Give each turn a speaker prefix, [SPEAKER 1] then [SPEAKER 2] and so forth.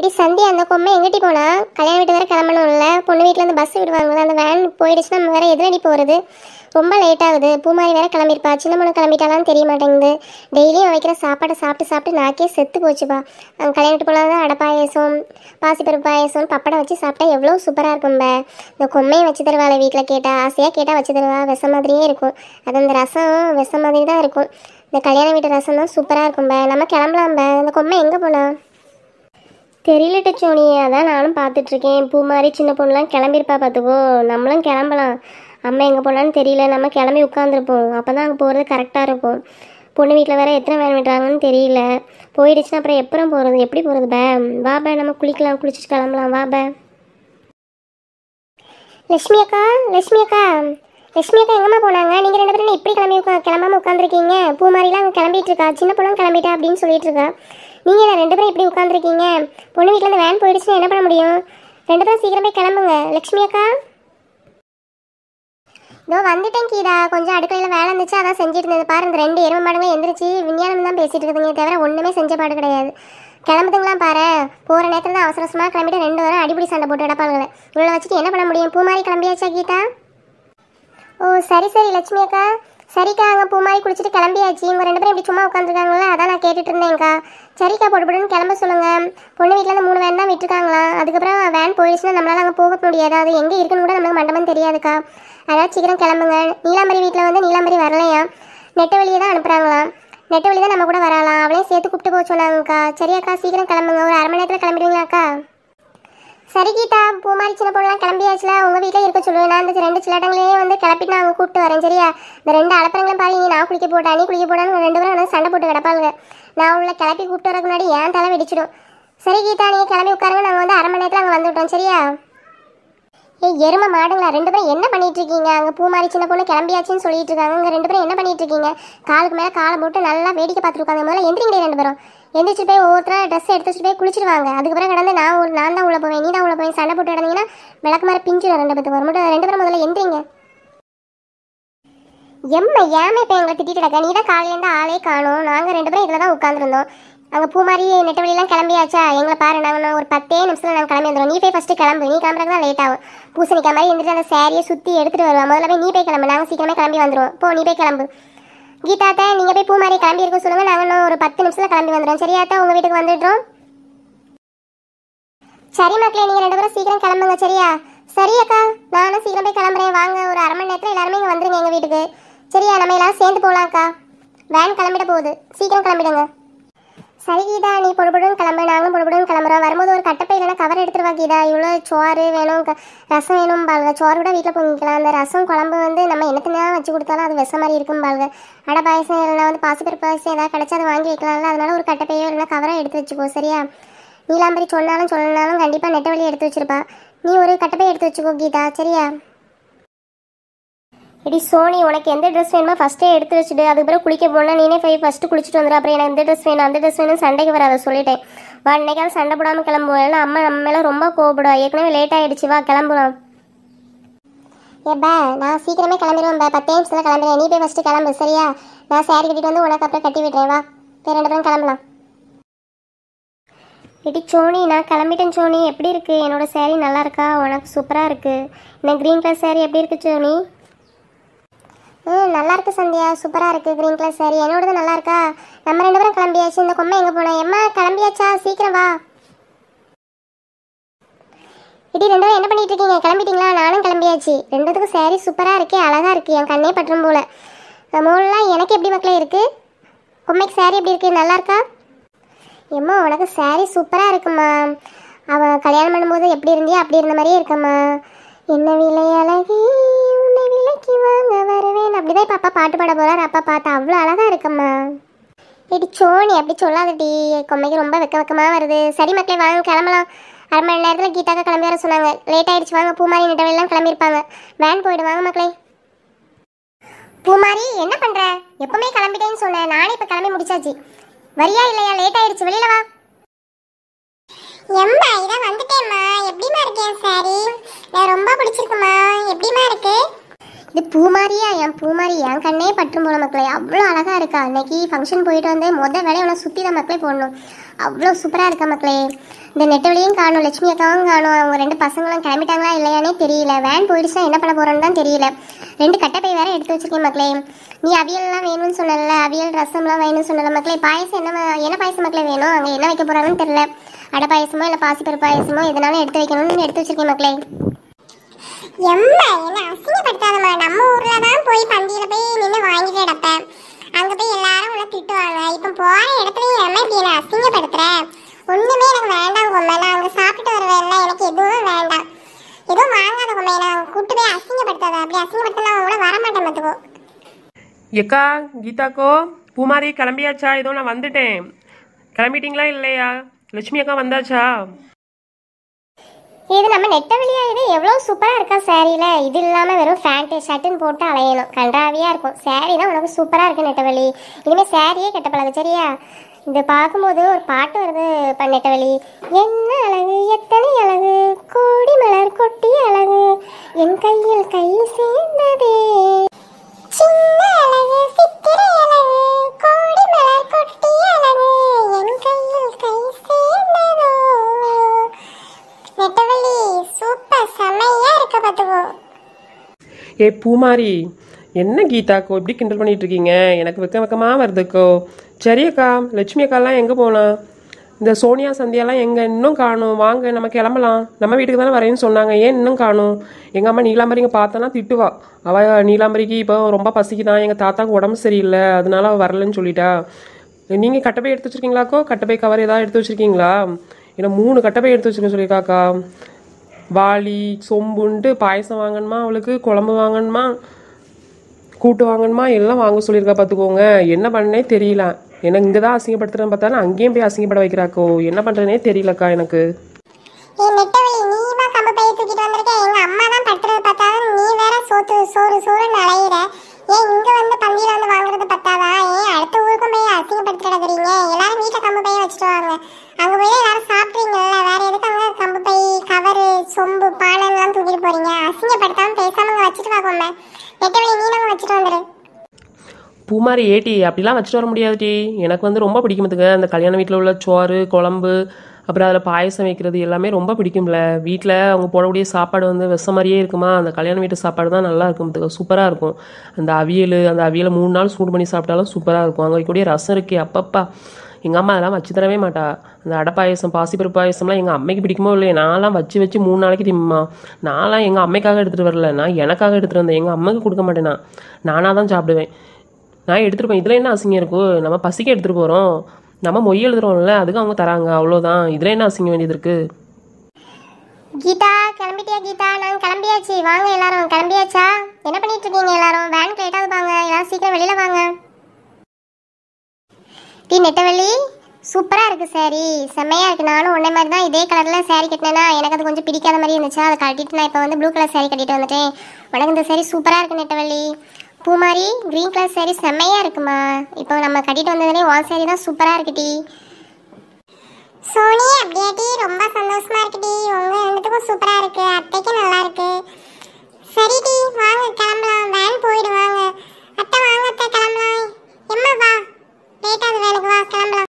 [SPEAKER 1] இடி சந்தியா அந்த பொம்மை எங்கிட்டி போனா கல்யாணம் வீட்டு வேற கிளம்பணும்ல பொண்ணு வீட்டில் இருந்து பஸ் விடுவாங்க அந்த வேன் போயிடுச்சுன்னா நம்ம வேற எதிரடி போகிறது ரொம்ப லேட் ஆகுது பூமாரி வேற கிளம்பிருப்பா சின்ன மூணு கிளம்பிட்டாலும் தெரிய மாட்டேங்குது டெய்லியும் வைக்கிற சாப்பாடை சாப்பிட்டு சாப்பிட்டு நாக்கே செத்து போச்சுப்பா கல்யாணத்து போல தான் அடை பாயசம் பாசிப்பருப்பு பாயசம் பப்படம் வச்சு சாப்பிட்டா எவ்வளோ சூப்பராக இருக்கும் இந்த கொம்மையை வச்சு தருவாள் வீட்டில் கேட்டால் ஆசையாக கேட்டால் வச்சு தருவா விஷ மாதிரியே இருக்கும் அது அந்த ரசம் விஷ மாதிரி தான் இருக்கும் இந்த கல்யாண வீட்டு ரசம் தான் சூப்பராக இருக்கும்ப நம்ம கிளம்பலாம்ப இந்த கொம்மை எங்கே போனால் தெரியல சோனியை அதான் நானும் பார்த்துட்ருக்கேன் பூ மாதிரி சின்ன பொண்ணுலாம் கிளம்பியிருப்பா பார்த்துக்கோ நம்மளும் கிளம்பலாம் அம்மா எங்கே போனான்னு தெரியல நம்ம கிளம்பி உட்காந்துருப்போம் அப்போ தான் அங்கே போகிறது கரெக்டாக இருக்கும் பொண்ணு வீட்டில் வேறு எத்தனை வேலை விட்டுறாங்கன்னு தெரியல போயிடுச்சுன்னா அப்புறம் எப்பறம் போகிறது எப்படி போகிறது பே வா பே நம்ம குளிக்கலாம் குளிச்சுட்டு கிளம்பலாம் வா பே லட்சுமி அக்கா லட்சுமி அக்கா லட்சுமி அக்கா எங்கம்மா போனாங்க நீங்கள் ரெண்டு பேரும் இப்படி கிளம்பி உட்கா கிளம்பாமல் உட்காந்துருக்கீங்க பூ மாதிரிலாம் கிளம்பிட்டு இருக்கா சின்ன பொண்ணும் கிளம்பிட்டா அப்படின்னு சொல்லிட்டு இருக்கா நீங்கள் ரெண்டு பேரும் இப்படி உட்காந்துருக்கீங்க பொண்ணு வீட்டிலேருந்து வேன் போயிடுச்சுன்னா என்ன பண்ண முடியும் ரெண்டு பேரும் சீக்கிரமே கிளம்புங்க லக்ஷ்மி அக்கா இதோ வந்துட்டேன் கீதா கொஞ்சம் அடுக்கலையில் வேலை இருந்துச்சு அதான் செஞ்சுட்டு இருந்தது பாரு இந்த ரெண்டு எருமை மாடுங்க எந்திரிச்சு விஞ்ஞானம் தான் பேசிட்டு இருக்குதுங்க தவிர ஒன்றுமே செஞ்ச பாடு கிடையாது கிளம்புதுங்களாம் பாரு போகிற நேரத்தில் தான் அவசர அவசரமாக கிளம்பிட்டு ரெண்டு வாரம் அடிப்படி சண்டை போட்டு கிடப்பாங்களே இவ்வளோ வச்சுட்டு என்ன பண்ண முடியும் பூ மாதிரி கிளம்பியாச்சா கீதா ஓ சரி சரி லட்சுமி அக்கா சரிக்கா அங்கே பூ மாதிரி குளிச்சுட்டு கிளம்பியாச்சு இவங்க ரெண்டு பேரும் இப்படி சும்மா உட்காந்துருக்காங்களா அதான் நான் கேட்டுட்டு இருந்தேன்க்கா சரிக்கா பொடுபடுன்னு கிளம்ப சொல்லுங்கள் பொண்ணு வீட்டில் இருந்து மூணு வேன் தான் விட்டுருக்காங்களா அதுக்கப்புறம் வேன் போயிடுச்சுன்னா நம்மளால் அங்கே போக முடியாது அது எங்கே இருக்குன்னு கூட நம்மளுக்கு மண்டபம் தெரியாதுக்கா அதாவது சீக்கிரம் கிளம்புங்க நீலாம்பரி வீட்டில் வந்து நீலாம்பரி வரலையா நெட்ட வழியை தான் அனுப்புகிறாங்களா நெட்ட வழி தான் நம்ம கூட வரலாம் அவளையும் சேர்த்து கூப்பிட்டு போக சொன்னாங்கக்கா சரியாக்கா சீக்கிரம் கிளம்புங்க ஒரு அரை மணி நேரத்தில் கிளம்பிடுவீங்களாக்கா சரி கீதா பூமாரி சின்ன பொண்ணுலாம் கிளம்பியாச்சுல உங்கள் வீட்டில் இருக்க சொல்லுவேன் நான் இந்த ரெண்டு சிலாட்டங்களையும் வந்து கிளப்பிட்டு நான் அவங்க கூப்பிட்டு வரேன் சரியா இந்த ரெண்டு அலப்பறங்களும் பாருங்க நான் குளிக்க போட்டேன் நீ குளிக்க போட்டான்னு ரெண்டு பேரும் சண்டை போட்டு கிடப்பாங்க நான் உள்ள கிளப்பி கூப்பிட்டு வரக்கு முன்னாடி ஏன் தலை வெடிச்சிடும் சரி கீதா நீங்கள் கிளம்பி உட்காருங்க நாங்கள் வந்து அரை மணி நேரத்தில் அங்கே வந்துவிட்டோம் சரியா ஏ எரும மாடுங்களா ரெண்டு பேரும் என்ன பண்ணிட்டு இருக்கீங்க அங்கே பூ மாதிரி சின்ன பொண்ணு கிளம்பியாச்சுன்னு சொல்லிட்டு இருக்காங்க இங்கே ரெண்டு பேரும் என்ன பண்ணிட்டு இருக்கீங்க காலுக்கு மேலே காலை போட்டு நல்லா வேடிக்கை பார்த்துருக்காங்க முதல்ல எந்திரிங்க ரெண்டு பேரும் எந்திரிச்சு போய் ஒவ்வொருத்தரும் ட்ரெஸ் எடுத்து போய் குளிச்சிடுவாங்க அதுக்கப்புறம் கடந்து நான் நான் தான் உள்ள போவேன் நீ தான் உள்ள போவேன் சண்டை போட்டு கிடந்தீங்கன்னா விளக்கு மாதிரி பிஞ்சிடும் ரெண்டு பேத்துக்கு வரும் மட்டும் ரெண்டு பேரும் முதல்ல எந்திரிங்க எம்மா ஏமே இப்போ எங்களை திட்டிட்டு கிடக்க நீ தான் காலையிலேருந்து ஆளே காணும் நாங்கள் ரெண்டு பேரும் இதில் தான் உட்காந்துருந்தோம் அங்கே பூ மாதிரி நெட்டவழிலாம் கிளம்பியாச்சா எங்களை பாரு நாங்கள் ஒரு பத்தே நிமிஷத்தில் நாங்கள் கிளம்பி வந்துடுவோம் நீ போய் ஃபஸ்ட்டு கிளம்பு நீ கிளம்புறது தான் லேட் ஆகும் பூசணிக்கா மாதிரி இருந்துட்டு அந்த சேரியை சுற்றி எடுத்துகிட்டு வருவோம் முதல்ல போய் நீ போய் கிளம்பு நாங்கள் சீக்கிரமே கிளம்பி வந்துடுவோம் போ நீ போய் கிளம்பு கீதாத்தா நீங்கள் போய் பூ மாதிரி கிளம்பி இருக்க சொல்லுங்கள் நாங்கள் ஒரு பத்து நிமிஷத்தில் கிளம்பி சரியா தான் உங்கள் வீட்டுக்கு வந்துடுறோம் சரி மக்களே நீங்கள் ரெண்டு பேரும் சீக்கிரம் கிளம்புங்க சரியா சரி அக்கா நானும் சீக்கிரம் போய் கிளம்புறேன் வாங்க ஒரு அரை மணி நேரத்தில் எல்லாருமே இங்கே வந்துடுங்க எங்கள் வீட்டுக்கு சரியா நம்ம எல்லாம் சேர்ந்து போகலாம் அக்கா வேன் கிளம்பிட போகுது சீக்கிரம் கிளம்பிடுங்க சரி கீதா நீ பொடுபடுன்னு கிளம்பு நாங்களும் பொடுபடுன்னு கிளம்புறோம் வரும்போது ஒரு கட்டப்பை இல்லைனா கவர் எடுத்துட்டு வா கீதா இவ்வளோ சோறு வேணும் ரசம் வேணும் பாருங்க சோறு கூட வீட்டில் பொங்கிக்கலாம் அந்த ரசம் குழம்பு வந்து நம்ம என்னத்தினா வச்சு கொடுத்தாலும் அது விஷம் மாதிரி இருக்கும் பாருங்க அடை பாயசம் இல்லைனா வந்து பாசிப்பர் பாயசம் ஏதாவது கிடச்சா அதை வாங்கி வைக்கலாம்ல அதனால ஒரு கட்டப்பையோ இல்லைனா கவராக எடுத்து வச்சுக்கோ சரியா நீலாம்பரி சொன்னாலும் சொல்லனாலும் கண்டிப்பாக நெட்டை வழி எடுத்து வச்சிருப்பா நீ ஒரு கட்டப்பை எடுத்து வச்சுக்கோ கீதா சரியா இடி சோனி உனக்கு எந்த ட்ரெஸ் வேணுமோ ஃபஸ்ட்டே எடுத்து வச்சுட்டு அதுக்கப்புறம் குளிக்க போனால் நீனே போய் ஃபஸ்ட்டு குளிச்சுட்டு வந்துடும் அப்புறம் எனக்கு எந்த ட்ரெஸ் வேணும் அந்த ட்ரெஸ் வேணும் சண்டைக்கு வராத சொல்லிட்டேன் வா இன்றைக்காவது சண்டை போடாமல் கிளம்புவோம் அம்மா நம்ம மேலே ரொம்ப கோபப்படும் ஏற்கனவே லேட் ஆகிடுச்சு வா கிளம்புறோம் ஏப்பா நான் சீக்கிரமே கிளம்பிடுவேன் பா பத்து நிமிஷத்தில் கிளம்புறேன் நீ போய் ஃபஸ்ட்டு கிளம்பு சரியா நான் சாரி கட்டிட்டு வந்து உனக்கு அப்புறம் கட்டி விடுறேன் வா பேர் ரெண்டு பேரும் கிளம்பலாம் இடி சோனி நான் கிளம்பிட்டேன் சோனி எப்படி இருக்குது என்னோடய சேரீ நல்லா இருக்கா உனக்கு சூப்பராக இருக்குது இந்த க்ரீன் கலர் சேரீ எப்படி இருக்குது சோனி ம் நல்லா இருக்கு சந்தியா சூப்பராக இருக்குது க்ரீன் கலர் சரி என்னோடது நல்லா இருக்கா நம்ம ரெண்டு பேரும் கிளம்பியாச்சு இந்த கொம்மை எங்கே போனோம் எம்மா கிளம்பியாச்சா சீக்கிரம் வா இடி ரெண்டு பேரும் என்ன பண்ணிட்டு இருக்கீங்க கிளம்பிட்டீங்களா நானும் கிளம்பியாச்சு ரெண்டுத்துக்கும் சாரி சூப்பராக இருக்கே அழகாக இருக்குது என் கண்ணே பற்றும் போல மூணுலாம் எனக்கு எப்படி மக்களே இருக்குது பொம்மைக்கு சாரி எப்படி இருக்கு நல்லா இருக்கா எம்மா உனக்கு சாரி சூப்பராக இருக்குமா அவள் கல்யாணம் பண்ணும்போது எப்படி இருந்தியா அப்படி இருந்த மாதிரியே இருக்கம்மா என்ன விலை அழகே கண்டிப்பாக அப்பா பாட்டு பாட போகிறார் அப்பா பார்த்தா அவ்வளோ அழகாக இருக்கும்மா இடி சோனி அப்படி சொல்லாதடி கொம்மைக்கு ரொம்ப வெக்க வெக்கமாக வருது சரி மக்களே வாங்க கிளம்பலாம் அரை மணி நேரத்தில் கீதாக்கா கிளம்பி வர சொன்னாங்க லேட் ஆயிடுச்சு வாங்க பூமாரி நிட்டவெல்லாம் கிளம்பியிருப்பாங்க வேன் போயிடுவாங்க மக்களே பூமாரி என்ன பண்ற எப்பவுமே கிளம்பிட்டேன்னு சொன்னேன் நானே இப்ப கிளம்பி முடிச்சாச்சு வரியா இல்லையா லேட் ஆயிடுச்சு வெளியில வா எம்மா இதான் வந்துட்டேம்மா எப்படிமா இருக்கேன் சாரி நான் ரொம்ப பிடிச்சிருக்குமா எப்படிமா இருக்கு இது பூமாரியா என் பூமாரி என் கண்ணே பற்று போன மக்களே அவ்வளோ அழகாக இருக்கா அன்னைக்கு ஃபங்க்ஷன் போயிட்டு வந்து மொதல் வேலையை உனக்கு சுற்றி தான் மக்களே போடணும் அவ்வளோ சூப்பராக இருக்கா மக்களே இந்த வழியும் காணும் லட்சுமி அக்காவும் காணும் அவங்க ரெண்டு பசங்களும் கிளம்பிட்டாங்களா இல்லையானே தெரியல வேன் போயிடுச்சுன்னா என்ன பண்ண போகிறோன்னு தான் தெரியல ரெண்டு கட்டப்பை வேற எடுத்து வச்சிருக்கேன் மக்களே நீ அவியல்லாம் வேணும்னு சொன்னல அவியல் ரசம்லாம் வேணும்னு சொன்னல மக்களே பாயசம் என்ன என்ன பாயசம் மக்களே வேணும் அங்கே என்ன வைக்க போகிறாங்கன்னு தெரியல அடை பாயசமோ இல்லை பாசிப்பருப்பு பாயசமோ எதனாலும் எடுத்து வைக்கணும்னு எடுத்து வச்சிருக்கேன் மக்களே நம்ம தான் போய் எனக்கு எனக்கு எக்கா
[SPEAKER 2] கீதாக்கோ பூமாரி கிளம்பியாச்சா ஏதோ நான் வந்துட்டேன் கிளம்பிட்டீங்களா இல்லையா லட்சுமி அக்கா வந்தாச்சா
[SPEAKER 1] இது நம்ம நெட்ட வழியா இது எவ்வளோ சூப்பராக இருக்கா சேரீல இது இல்லாமல் வெறும் ஃபேண்ட் ஷர்ட்டுன்னு போட்டு அலையணும் கன்றாவியாக இருக்கும் சேரீ தான் உனக்கு சூப்பராக இருக்கு நெட்டவழி இனிமேல் சேரீயே கெட்ட பழகு சரியா இது பார்க்கும்போது ஒரு பாட்டு வருது பண்ணிட்ட வழி என்ன அழகு எத்தனை அழகு கோடி மலர் கொட்டி அழகு என் கையில் கை சேர்ந்ததே
[SPEAKER 2] ஏ பூமாரி என்ன கீதாக்கோ இப்படி கிண்டல் பண்ணிட்டு இருக்கீங்க எனக்கு வெக்க வெக்கமாக வருதுக்கோ சரி அக்கா லட்சுமி அக்காலாம் எங்கே போகலாம் இந்த சோனியா சந்தியாலாம் எங்கே இன்னும் காணும் வாங்க நம்ம கிளம்பலாம் நம்ம வீட்டுக்கு தானே வரேன்னு சொன்னாங்க ஏன் இன்னும் காணும் எங்கள் அம்மா நீலாம்பரிங்க பார்த்தோன்னா திட்டுவா அவள் நீலாம்பரிக்கு இப்போ ரொம்ப பசிக்குதான் எங்கள் தாத்தாவுக்கு உடம்பு சரியில்லை அதனால அவள் வரலன்னு சொல்லிட்டா நீங்கள் கட்டப்பை எடுத்து வச்சுருக்கீங்களாக்கோ கட்டப்பை கவர் ஏதாவது எடுத்து வச்சுருக்கீங்களா ஏன்னா மூணு கட்டப்பை எடுத்து வச்சுருக்கேன் சொல்லியிருக்காக்கா வாளி சொம்புண்டு பாயசம் வாங்கணுமா அவளுக்கு குழம்பு வாங்கணுமா கூட்டு வாங்கணுமா எல்லாம் வாங்க சொல்லியிருக்கா பார்த்துக்கோங்க என்ன பண்ணனே தெரியல எனக்கு இங்கே தான் அசிங்கப்படுத்துறேன்னு பார்த்தா அங்கேயும் போய் அசிங்கப்பட வைக்கிறாக்கோ என்ன பண்ணுறேனே தெரியலக்கா எனக்கு
[SPEAKER 1] சோறு சோறு பூமாரி
[SPEAKER 2] ஏட்டி அப்படிலாம் வச்சுட்டு வர முடியாது டி எனக்கு வந்து ரொம்ப பிடிக்கும் அந்த கல்யாண வீட்டில் உள்ள சோறு குழம்பு அப்புறம் அதில் பாயசம் வைக்கிறது எல்லாமே ரொம்ப பிடிக்கும்ல வீட்டில் அவங்க போடக்கூடிய சாப்பாடு வந்து விஷ மாதிரியே இருக்குமா அந்த கல்யாண வீட்டு சாப்பாடு தான் நல்லா இருக்கும் சூப்பராக இருக்கும் அந்த அவியல் அந்த அவியலை மூணு நாள் சூடு பண்ணி சாப்பிட்டாலும் சூப்பராக இருக்கும் அங்கே கூடிய ரசம் இருக்கே அப்பப்பா எங்கள் அம்மா அதெல்லாம் வச்சு தரவே மாட்டா அந்த அடைப்பாயசம் பாசிப்பருப்பு பாயசம்லாம் எங்கள் அம்மைக்கு பிடிக்குமோ இல்லையே நான்லாம் வச்சு வச்சு மூணு நாளைக்கு திம்மா நான்லாம் எங்கள் அம்மைக்காக எடுத்துகிட்டு வரல நான் எனக்காக எடுத்துகிட்டு வந்தேன் எங்கள் அம்மாவுக்கு கொடுக்க மாட்டேன் நான் நானாக தான் சாப்பிடுவேன் நான் எடுத்துகிட்டு இதில் என்ன அசிங்கம் இருக்கும் நம்ம பசிக்க எடுத்துகிட்டு போகிறோம் நம்ம மொய் எழுதுறோம்ல அதுக்கு அவங்க தராங்க அவ்வளோதான் இதில் என்ன அசிங்க வேண்டியது இருக்குது
[SPEAKER 1] கீதா கிளம்பிட்டியா கீதா நாங்கள் கிளம்பியாச்சு வாங்க எல்லாரும் கிளம்பியாச்சா என்ன பண்ணிட்டு இருக்கீங்க எல்லாரும் வேன் லேட்டாக வாங்க எல்லாரும் சீக்கிரம் வெளியில வாங்க டீ நெட்டவள்ளி சூப்பராக இருக்குது சாரி செம்மையாக இருக்குது நானும் ஒன்றே மாதிரி தான் இதே கலரில் சாரி கட்டினேன்னா எனக்கு அது கொஞ்சம் பிடிக்காத மாதிரி இருந்துச்சு அதை கட்டிட்டு நான் இப்போ வந்து ப்ளூ கலர் சாரி கட்டிட்டு வந்துட்டேன் உனக்கு இந்த சாரி சூப்பராக இருக்குது நெட்டவள்ளி பூ மாதிரி க்ரீன் கலர் சாரி செம்மையாக இருக்குமா இப்போ நம்ம கட்டிட்டு வந்ததுனே உன் சாரி தான் சூப்பராக இருக்கு டீ சோனி அப்படியே டீ ரொம்ப சந்தோஷமாக இருக்கு டீ உங்கள் ரெண்டுத்துக்கும் சூப்பராக இருக்குது அத்தைக்கும் நல்லா இருக்கு சரி டீ வாங்க கிளம்பலாம் வேன் போயிடுவாங்க அத்தை வாங்க அத்தை கிளம்பலாம் எம்மா வா லேட்டாவது வேலைக்கு வா கிளம்பலாம்